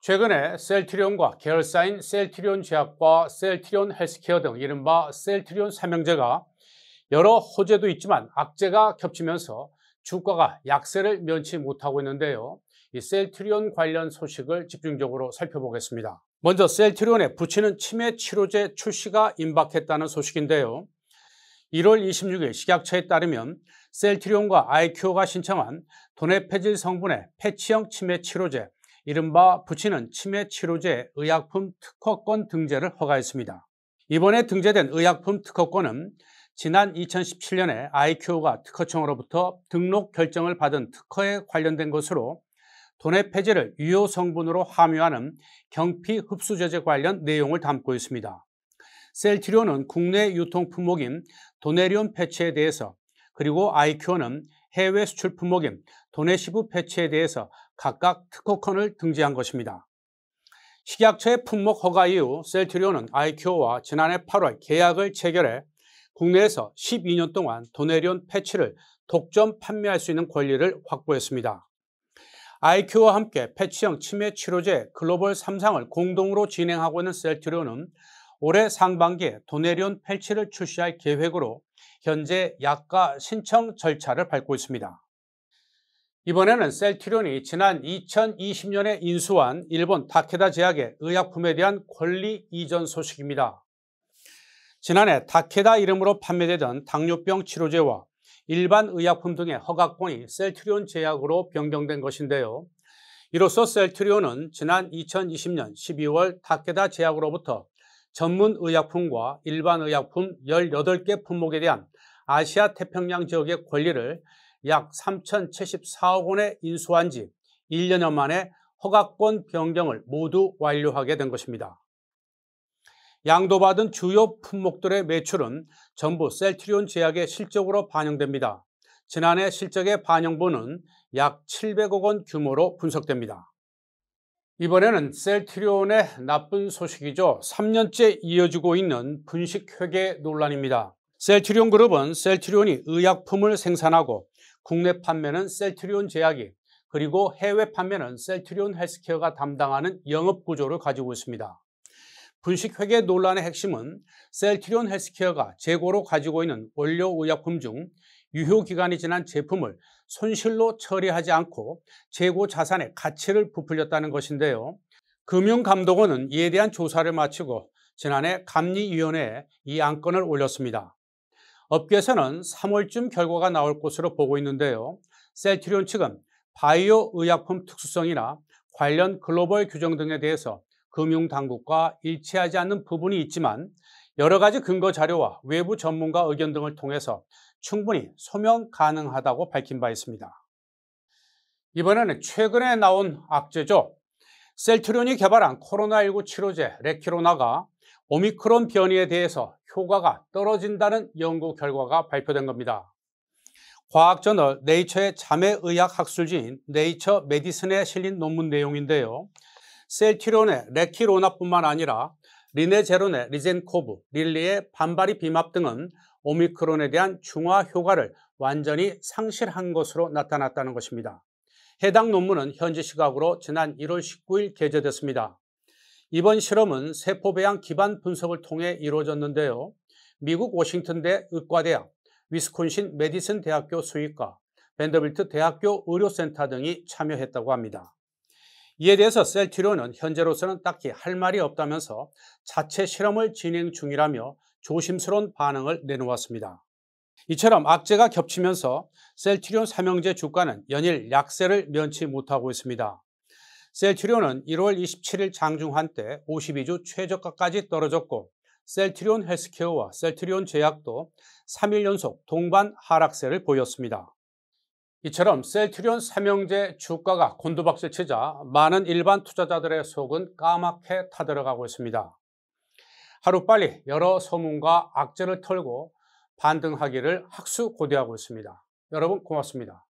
최근에 셀트리온과 계열사인 셀트리온 제약과 셀트리온 헬스케어 등 이른바 셀트리온 삼형제가 여러 호재도 있지만 악재가 겹치면서 주가가 약세를 면치 못하고 있는데요. 이 셀트리온 관련 소식을 집중적으로 살펴보겠습니다. 먼저 셀트리온에 붙이는 치매 치료제 출시가 임박했다는 소식인데요. 1월 26일 식약처에 따르면 셀트리온과 아이큐가 신청한 도네페질 성분의 패치형 치매 치료제 이른바 부치는 치매 치료제 의약품 특허권 등재를 허가했습니다. 이번에 등재된 의약품 특허권은 지난 2017년에 IQO가 특허청으로부터 등록 결정을 받은 특허에 관련된 것으로 돈의 폐지를 유효 성분으로 함유하는 경피 흡수제제 관련 내용을 담고 있습니다. 셀티료는 국내 유통 품목인 도네리온 패치에 대해서 그리고 i q 큐는 해외 수출 품목인 도네시브 패치에 대해서 각각 특허권을 등재한 것입니다. 식약처의 품목 허가 이후 셀트리온은 아이큐와 지난해 8월 계약을 체결해 국내에서 12년 동안 도네리온 패치를 독점 판매할 수 있는 권리를 확보했습니다. 아이큐와 함께 패치형 치매 치료제 글로벌 3상을 공동으로 진행하고 있는 셀트리온은 올해 상반기에 도네리온 패치를 출시할 계획으로 현재 약가 신청 절차를 밟고 있습니다. 이번에는 셀트리온이 지난 2020년에 인수한 일본 다케다 제약의 의약품에 대한 권리 이전 소식입니다. 지난해 다케다 이름으로 판매되던 당뇨병 치료제와 일반 의약품 등의 허가권이 셀트리온 제약으로 변경된 것인데요. 이로써 셀트리온은 지난 2020년 12월 다케다 제약으로부터 전문 의약품과 일반 의약품 18개 품목에 대한 아시아 태평양 지역의 권리를 약 3,074억 원에 인수한 지 1년여 만에 허가권 변경을 모두 완료하게 된 것입니다. 양도받은 주요 품목들의 매출은 전부 셀트리온 제약의 실적으로 반영됩니다. 지난해 실적의 반영분은 약 700억 원 규모로 분석됩니다. 이번에는 셀트리온의 나쁜 소식이죠. 3년째 이어지고 있는 분식회계 논란입니다. 셀트리온 그룹은 셀트리온이 의약품을 생산하고 국내 판매는 셀트리온 제약이 그리고 해외 판매는 셀트리온 헬스케어가 담당하는 영업 구조를 가지고 있습니다. 분식회계 논란의 핵심은 셀트리온 헬스케어가 재고로 가지고 있는 원료의약품 중 유효기간이 지난 제품을 손실로 처리하지 않고 재고 자산의 가치를 부풀렸다는 것인데요. 금융감독원은 이에 대한 조사를 마치고 지난해 감리위원회에 이 안건을 올렸습니다. 업계에서는 3월쯤 결과가 나올 것으로 보고 있는데요. 셀트리온 측은 바이오 의약품 특수성이나 관련 글로벌 규정 등에 대해서 금융당국과 일치하지 않는 부분이 있지만 여러 가지 근거 자료와 외부 전문가 의견 등을 통해서 충분히 소명 가능하다고 밝힌 바 있습니다. 이번에는 최근에 나온 악재죠. 셀트리온이 개발한 코로나19 치료제 레키로나가 오미크론 변이에 대해서 효과가 떨어진다는 연구 결과가 발표된 겁니다. 과학저널 네이처의 자매의학 학술지인 네이처 메디슨에 실린 논문 내용인데요. 셀티론의 레키로나뿐만 아니라 리네제론의 리젠코브, 릴리의 반바리 비맙 등은 오미크론에 대한 중화 효과를 완전히 상실한 것으로 나타났다는 것입니다. 해당 논문은 현지 시각으로 지난 1월 19일 게재됐습니다. 이번 실험은 세포배양 기반 분석을 통해 이루어졌는데요. 미국 워싱턴대 의과대학, 위스콘신 메디슨 대학교 수의과, 벤더빌트 대학교 의료센터 등이 참여했다고 합니다. 이에 대해서 셀티료는 현재로서는 딱히 할 말이 없다면서 자체 실험을 진행 중이라며 조심스러운 반응을 내놓았습니다. 이처럼 악재가 겹치면서 셀트리온 삼형제 주가는 연일 약세를 면치 못하고 있습니다. 셀트리온은 1월 27일 장중한 때 52주 최저가까지 떨어졌고 셀트리온 헬스케어와 셀트리온 제약도 3일 연속 동반 하락세를 보였습니다. 이처럼 셀트리온 삼형제 주가가 곤두박질 치자 많은 일반 투자자들의 속은 까맣게 타들어가고 있습니다. 하루빨리 여러 소문과 악재를 털고 반등하기를 학수고대하고 있습니다. 여러분 고맙습니다.